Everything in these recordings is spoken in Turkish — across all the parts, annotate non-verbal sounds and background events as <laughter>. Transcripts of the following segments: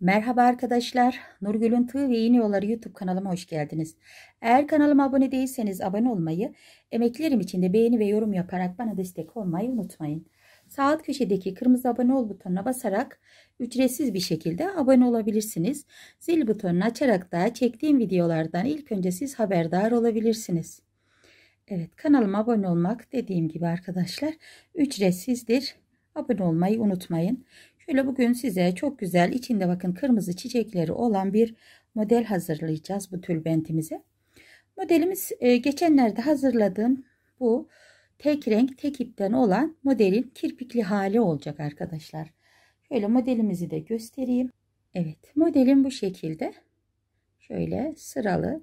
Merhaba arkadaşlar. Nurgül'ün Tığ ve Yeni Yolları YouTube kanalıma hoş geldiniz. Eğer kanalıma abone değilseniz abone olmayı, emeklerim için de beğeni ve yorum yaparak bana destek olmayı unutmayın. Sağ alt köşedeki kırmızı abone ol butonuna basarak ücretsiz bir şekilde abone olabilirsiniz. Zil butonunu açarak da çektiğim videolardan ilk önce siz haberdar olabilirsiniz. Evet kanalıma abone olmak dediğim gibi arkadaşlar ücretsizdir. Abone olmayı unutmayın. Şöyle bugün size çok güzel içinde bakın kırmızı çiçekleri olan bir model hazırlayacağız bu tülbentimize. Modelimiz e, geçenlerde hazırladığım bu tek renk tek ipten olan modelin kirpikli hali olacak arkadaşlar. Şöyle modelimizi de göstereyim. Evet modelim bu şekilde. Şöyle sıralı.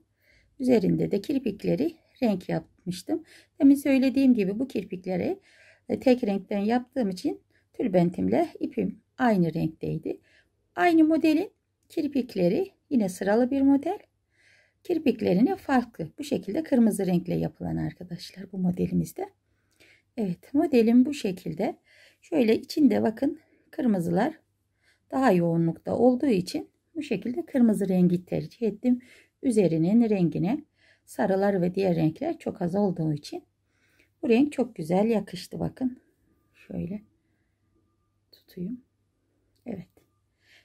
Üzerinde de kirpikleri renk yapmıştım. Demin söylediğim gibi bu kirpikleri e, tek renkten yaptığım için tülbentimle ipim aynı renkteydi. Aynı modelin kirpikleri yine sıralı bir model. Kirpiklerini farklı. Bu şekilde kırmızı renkle yapılan arkadaşlar bu modelimizde. Evet modelim bu şekilde. Şöyle içinde bakın kırmızılar daha yoğunlukta olduğu için bu şekilde kırmızı rengi tercih ettim. Üzerinin rengine sarılar ve diğer renkler çok az olduğu için bu renk çok güzel yakıştı bakın. Şöyle tutayım. Evet.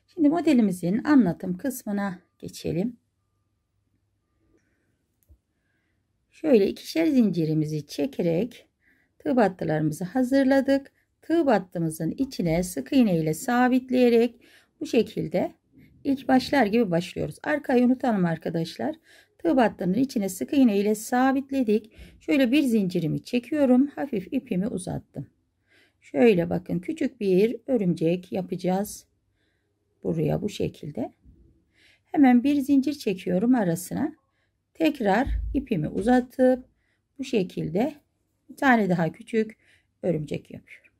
Şimdi modelimizin anlatım kısmına geçelim. Şöyle ikişer zincirimizi çekerek tığ battılarımızı hazırladık. Tığ battımızın içine sık iğne ile sabitleyerek bu şekilde ilk başlar gibi başlıyoruz. Arkayı unutalım arkadaşlar. Tığ battının içine sık iğne ile sabitledik. Şöyle bir zincirimi çekiyorum. Hafif ipimi uzattım. Şöyle bakın küçük bir örümcek yapacağız. Buraya bu şekilde. Hemen bir zincir çekiyorum arasına. Tekrar ipimi uzatıp bu şekilde bir tane daha küçük örümcek yapıyorum.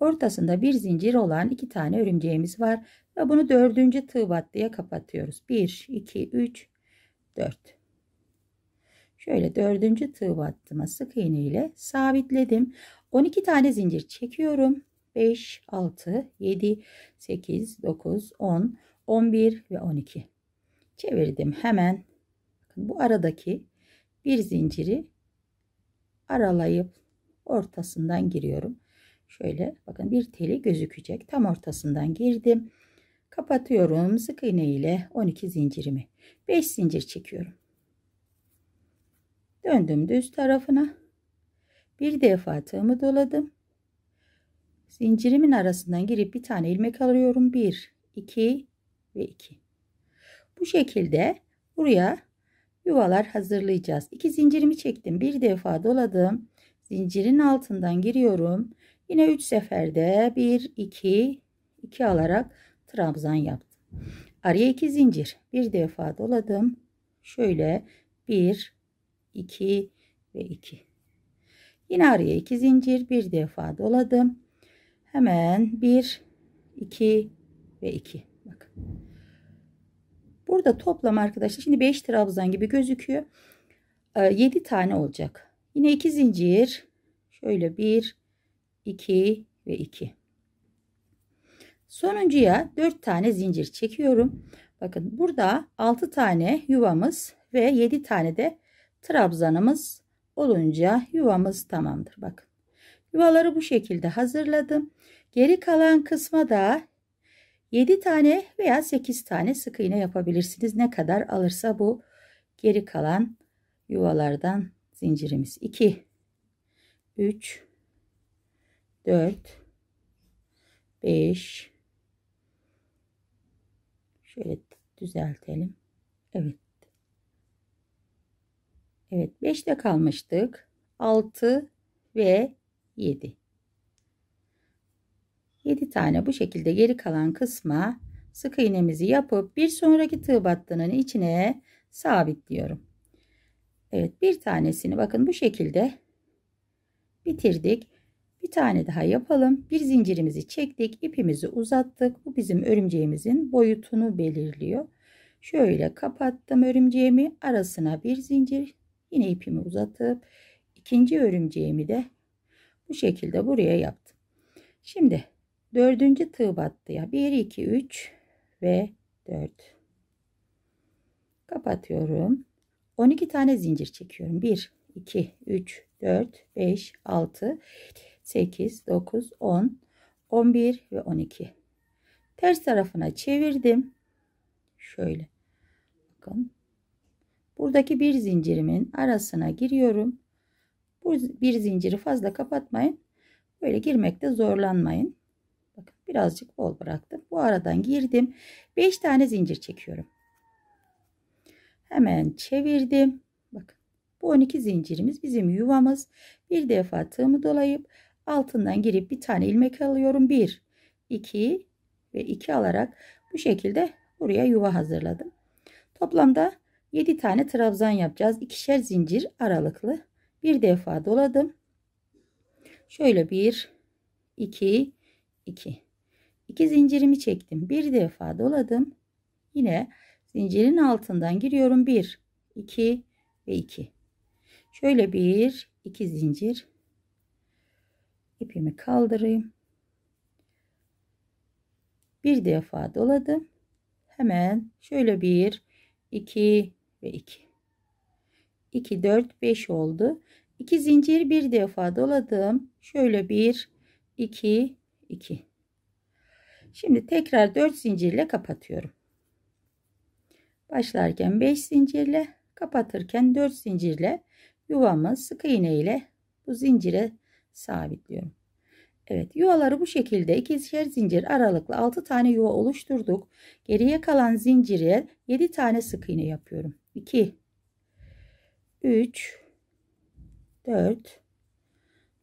Ortasında bir zincir olan iki tane örümceğimiz var. Ve bunu dördüncü tığ battıya kapatıyoruz. 1, 2, 3, 4. Şöyle dördüncü tığ battıma sık iğne ile sabitledim. 12 tane zincir çekiyorum. 5, 6, 7, 8, 9, 10, 11 ve 12. Çevirdim hemen. bu aradaki bir zinciri aralayıp ortasından giriyorum. Şöyle bakın bir teli gözükecek. Tam ortasından girdim. Kapatıyorum sık iğne ile 12 zincirimi. 5 zincir çekiyorum. Döndüm düz tarafına. Bir defa tığımı doladım. Zincirimin arasından girip bir tane ilmek alıyorum. 1, 2 ve 2. Bu şekilde buraya yuvalar hazırlayacağız. 2 zincirimi çektim. Bir defa doladım. Zincirin altından giriyorum. Yine 3 seferde 1, 2, 2 alarak trabzan yaptım. Araya 2 zincir. Bir defa doladım. Şöyle 1, 2 ve 2. Yine araya 2 zincir bir defa doladım. Hemen 1 2 ve 2. Bak. Burada toplam arkadaşlar şimdi 5 trabzan gibi gözüküyor. 7 ee, tane olacak. Yine 2 zincir. Şöyle 1 2 ve 2. Sonuncuya 4 tane zincir çekiyorum. Bakın burada 6 tane yuvamız ve 7 tane de trabzanımız olunca yuvamız tamamdır. Bakın yuvaları bu şekilde hazırladım. Geri kalan kısma da 7 tane veya 8 tane sık iğne yapabilirsiniz. Ne kadar alırsa bu geri kalan yuvalardan zincirimiz 2 3 4 5 şöyle düzeltelim. Evet. Evet 5'te kalmıştık. 6 ve 7. 7 tane bu şekilde geri kalan kısma sık iğnemizi yapıp bir sonraki tığ battının içine sabitliyorum. Evet bir tanesini bakın bu şekilde bitirdik. Bir tane daha yapalım. Bir zincirimizi çektik. ipimizi uzattık. Bu bizim örümceğimizin boyutunu belirliyor. Şöyle kapattım örümceğimi. Arasına bir zincir Yine ipimi uzatıp ikinci örümceğimi de bu şekilde buraya yaptım. Şimdi dördüncü tığ battıya 1 2 3 ve 4 kapatıyorum 12 tane zincir çekiyorum 1 2 3 4 5 6 8 9 10 11 ve 12 ters tarafına çevirdim şöyle bakın buradaki bir zincirimin arasına giriyorum. Bu bir zinciri fazla kapatmayın. Böyle girmekte zorlanmayın. Bakın birazcık bol bıraktım. Bu aradan girdim. 5 tane zincir çekiyorum. Hemen çevirdim. Bakın bu 12 zincirimiz bizim yuvamız. Bir defa tığımı dolayıp altından girip bir tane ilmek alıyorum. 1, 2 ve 2 alarak bu şekilde buraya yuva hazırladım. Toplamda 7 tane trabzan yapacağız. İkişer zincir aralıklı. Bir defa doladım. Şöyle 1 2 2 2 zincirimi çektim. Bir defa doladım. Yine zincirin altından giriyorum. 1 2 ve 2. Şöyle 1 2 zincir ipimi kaldırayım. Bir defa doladım. Hemen şöyle 1 2 ve 2. 2 4 5 oldu. 2 zincir bir defa doladım. Şöyle 1 2 2. Şimdi tekrar 4 zincirle kapatıyorum. Başlarken 5 zincirle, kapatırken 4 zincirle yuvamı sık iğne ile bu zincire sabitliyorum. Evet yuvaları bu şekilde ikişer zincir aralıklı 6 tane yuva oluşturduk. Geriye kalan zincire 7 tane sık iğne yapıyorum. 2 3 4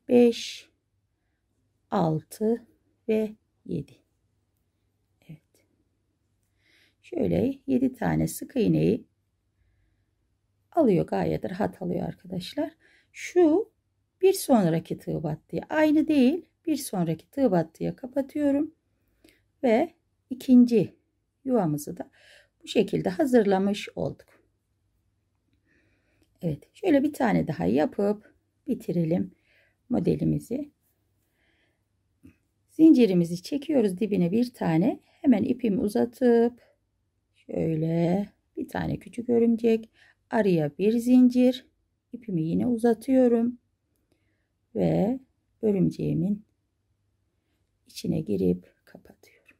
5 6 ve 7 Evet şöyle 7 tane sık iğneyi alıyor gayet rahat alıyor arkadaşlar şu bir sonraki tığ battıya aynı değil bir sonraki tığ battıya kapatıyorum ve ikinci yuvamızı da bu şekilde hazırlamış olduk. Evet şöyle bir tane daha yapıp bitirelim modelimizi. Zincirimizi çekiyoruz dibine bir tane. Hemen ipimi uzatıp şöyle bir tane küçük örümcek araya bir zincir ipimi yine uzatıyorum ve örümceğimin içine girip kapatıyorum.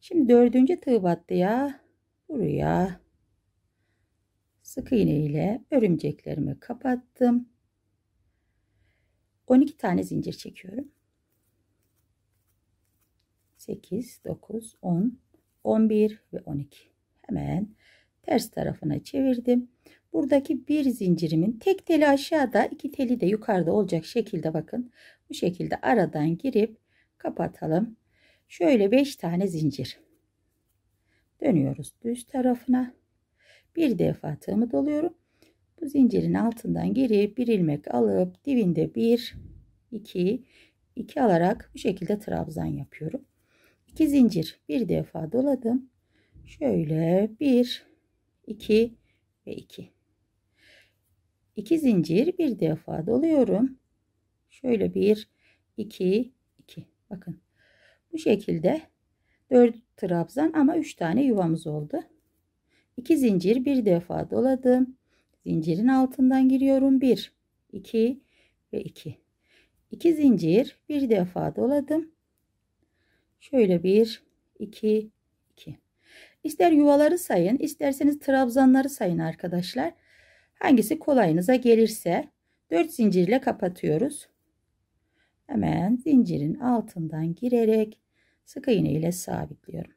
Şimdi dördüncü tığ battı battıya buraya sık iğne ile örümceklerimi kapattım. 12 tane zincir çekiyorum. 8, 9, 10, 11 ve 12. Hemen ters tarafına çevirdim. Buradaki bir zincirimin tek teli aşağıda, iki teli de yukarıda olacak şekilde bakın. Bu şekilde aradan girip kapatalım. Şöyle 5 tane zincir. Dönüyoruz düz tarafına bir defa tığımı doluyorum. Bu zincirin altından geri bir ilmek alıp dibinde bir, iki, iki alarak bu şekilde trabzan yapıyorum. İki zincir bir defa doladım. Şöyle bir, iki ve iki. İki zincir bir defa doluyorum. Şöyle bir, iki, iki. Bakın bu şekilde 4 trabzan ama 3 tane yuvamız oldu. 2 zincir bir defa doladım. Zincirin altından giriyorum. 1, 2 ve 2. 2 zincir bir defa doladım. Şöyle 1, 2, 2. İster yuvaları sayın, isterseniz trabzanları sayın arkadaşlar. Hangisi kolayınıza gelirse 4 zincirle kapatıyoruz. Hemen zincirin altından girerek sık iğne ile sabitliyorum.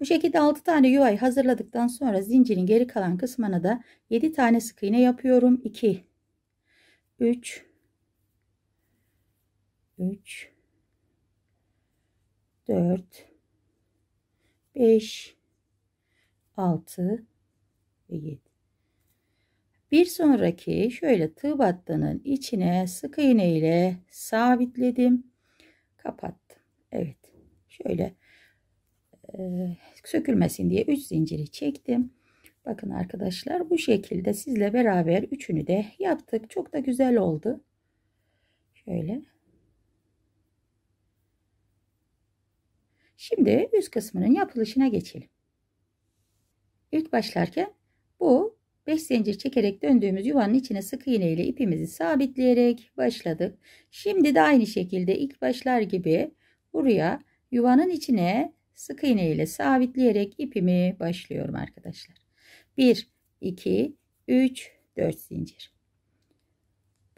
Bu şekilde 6 tane yuvayı hazırladıktan sonra zincirin geri kalan kısmına da 7 tane sık iğne yapıyorum. 2 3 3 4 5 6 ve 7 bir sonraki şöyle tığ battının içine sık iğne ile sabitledim kapattım Evet şöyle e, sökülmesin diye 3 zinciri çektim. Bakın arkadaşlar bu şekilde sizle beraber üçünü de yaptık. Çok da güzel oldu. Şöyle. Şimdi üst kısmının yapılışına geçelim. İlk başlarken bu 5 zincir çekerek döndüğümüz yuvanın içine sık iğne ile ipimizi sabitleyerek başladık. Şimdi de aynı şekilde ilk başlar gibi buraya yuvanın içine sık iğne ile sabitleyerek ipimi başlıyorum arkadaşlar. 1 2 3 4 zincir.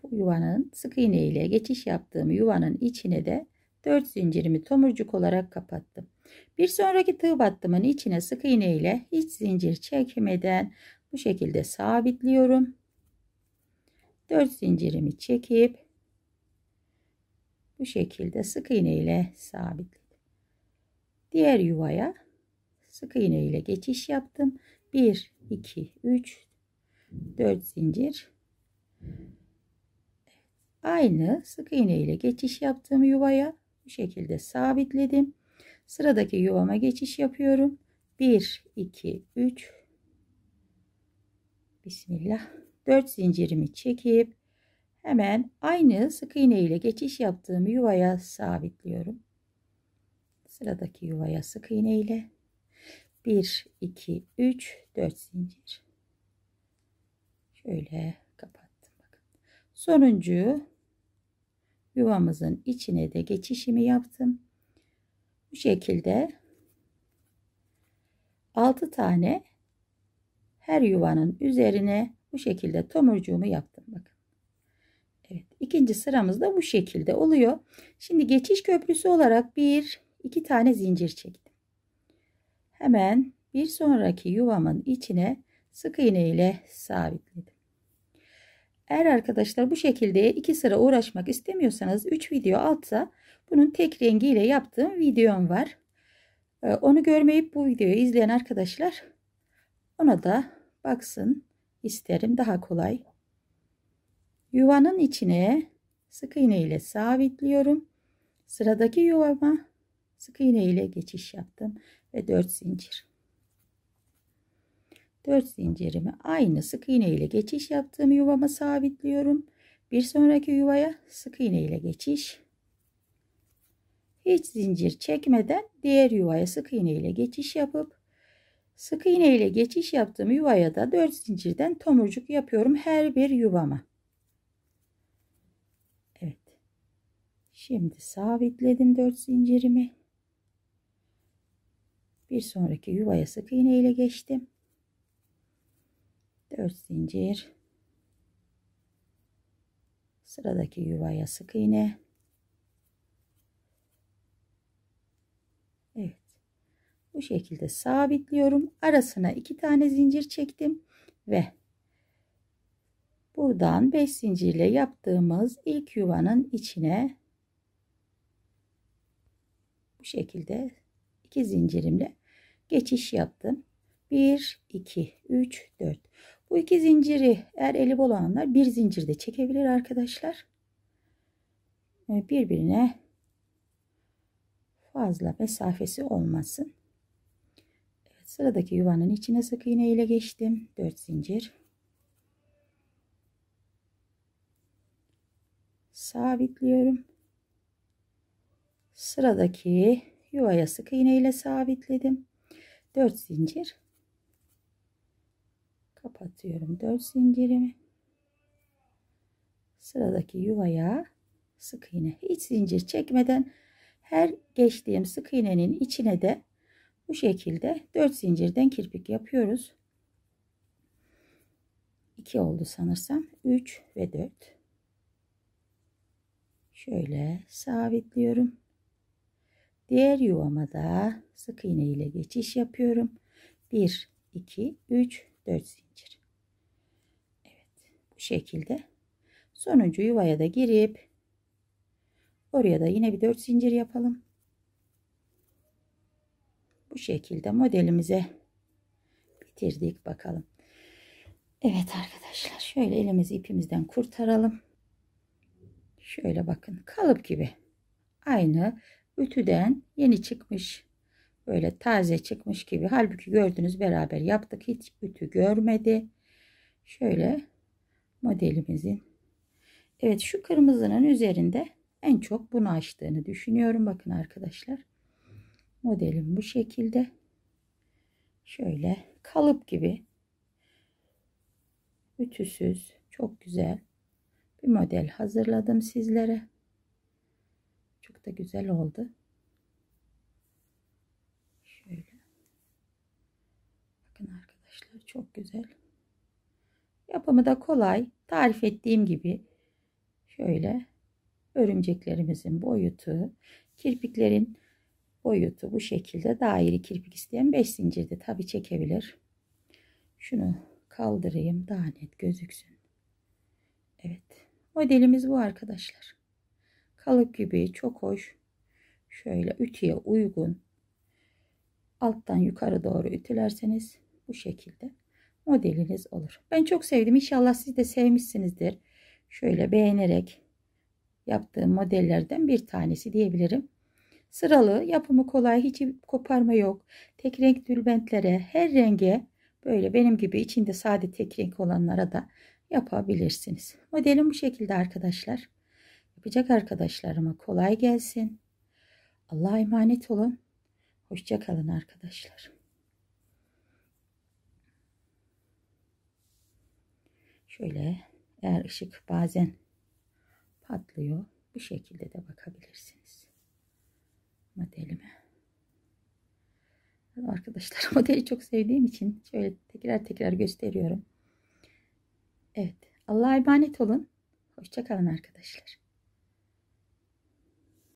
Bu yuvanın sık iğne ile geçiş yaptığım yuvanın içine de 4 zincirimi tomurcuk olarak kapattım. Bir sonraki tığ battımın içine sık iğne ile hiç zincir çekmeden bu şekilde sabitliyorum. 4 zincirimi çekip bu şekilde sık iğne ile sabitliyorum. Diğer yuvaya sık iğne ile geçiş yaptım. 1 2 3 4 zincir. Aynı sık iğne ile geçiş yaptığım yuvaya bu şekilde sabitledim. Sıradaki yuvama geçiş yapıyorum. 1 2 3 Bismillah. 4 zincirimi çekip hemen aynı sık iğne ile geçiş yaptığım yuvaya sabitliyorum sıradaki yuvaya sık iğne ile 1 2 3 4 zincir şöyle kapattım bakın sonuncu yuvamızın içine de geçişimi yaptım bu şekilde 6 tane her yuvanın üzerine bu şekilde tomurcuğumu yaptım bakın Evet, ikinci sıramız da bu şekilde oluyor. Şimdi geçiş köprüsü olarak bir iki tane zincir çektim. Hemen bir sonraki yuvamın içine sık iğne ile sabitledim. Eğer arkadaşlar bu şekilde iki sıra uğraşmak istemiyorsanız 3 video altta bunun tek rengiyle yaptığım videom var. Ee, onu görmeyip bu videoyu izleyen arkadaşlar ona da baksın isterim daha kolay. Yuvanın içine sık iğne ile sabitliyorum. Sıradaki yuvama sık iğne ile geçiş yaptım ve 4 zincir 4 zincirimi aynı sık iğne ile geçiş yaptığım yuvama sabitliyorum bir sonraki yuvaya sık iğne ile geçiş hiç zincir çekmeden diğer yuvaya sık iğne ile geçiş yapıp sık iğne ile geçiş yaptığım yuvaya da 4 zincirden tomurcuk yapıyorum her bir yuvama Evet. Şimdi sabitledim 4 zincirimi bir sonraki yuvaya sık iğne ile geçtim 4 zincir sıradaki yuvaya sık iğne Evet bu şekilde sabitliyorum arasına iki tane zincir çektim ve buradan 5 zincirle yaptığımız ilk yuvanın içine bu şekilde iki zincirimle geçiş yaptım. 1, 2, 3, 4. Bu iki zinciri eğer eli bol olanlar bir zincirde çekebilir arkadaşlar. Birbirine fazla mesafesi olmasın. Evet, sıradaki yuvanın içine sık iğne ile geçtim. 4 zincir. Sabitliyorum. Sıradaki yuvaya sık iğne ile sabitledim. 4 zincir kapatıyorum 4 zincirimi sıradaki yuvaya sık iğne hiç zincir çekmeden her geçtiğim sık iğnenin içine de bu şekilde 4 zincirden kirpik yapıyoruz 2 oldu sanırsam 3 ve 4 şöyle sabitliyorum Diğer yuvama da sık iğne ile geçiş yapıyorum. 1, 2, 3, 4 zincir. Evet bu şekilde sonuncu yuvaya da girip oraya da yine bir 4 zincir yapalım. Bu şekilde modelimize bitirdik bakalım. Evet arkadaşlar şöyle elimizi ipimizden kurtaralım. Şöyle bakın kalıp gibi aynı ütüden yeni çıkmış. Böyle taze çıkmış gibi. Halbuki gördünüz beraber yaptık. Hiç ütü görmedi. Şöyle modelimizin. Evet şu kırmızının üzerinde en çok bunu açtığını düşünüyorum. Bakın arkadaşlar. Modelim bu şekilde. Şöyle kalıp gibi. Ütüsüz. Çok güzel bir model hazırladım sizlere. Çok da güzel oldu. Şöyle. Bakın arkadaşlar çok güzel. Yapımı da kolay. Tarif ettiğim gibi şöyle örümceklerimizin boyutu, kirpiklerin boyutu bu şekilde daire kirpik isteyen 5 zincirde tabi çekebilir. Şunu kaldırayım daha net gözüksün. Evet modelimiz bu arkadaşlar. Kalıp gibi çok hoş. Şöyle ütüye uygun. Alttan yukarı doğru ütülerseniz bu şekilde modeliniz olur. Ben çok sevdim. İnşallah siz de sevmişsinizdir. Şöyle beğenerek yaptığım modellerden bir tanesi diyebilirim. Sıralı, yapımı kolay, hiç koparma yok. Tek renk dülbentlere, her renge böyle benim gibi içinde sade tek renk olanlara da yapabilirsiniz. Modelim bu şekilde arkadaşlar. Yapacak arkadaşlarıma kolay gelsin. Allah'a emanet olun. Hoşçakalın arkadaşlar. Şöyle eğer ışık bazen patlıyor. Bu şekilde de bakabilirsiniz. Modelime. Arkadaşlar <laughs> modeli çok sevdiğim için şöyle tekrar tekrar gösteriyorum. Evet. Allah'a emanet olun. Hoşçakalın arkadaşlar.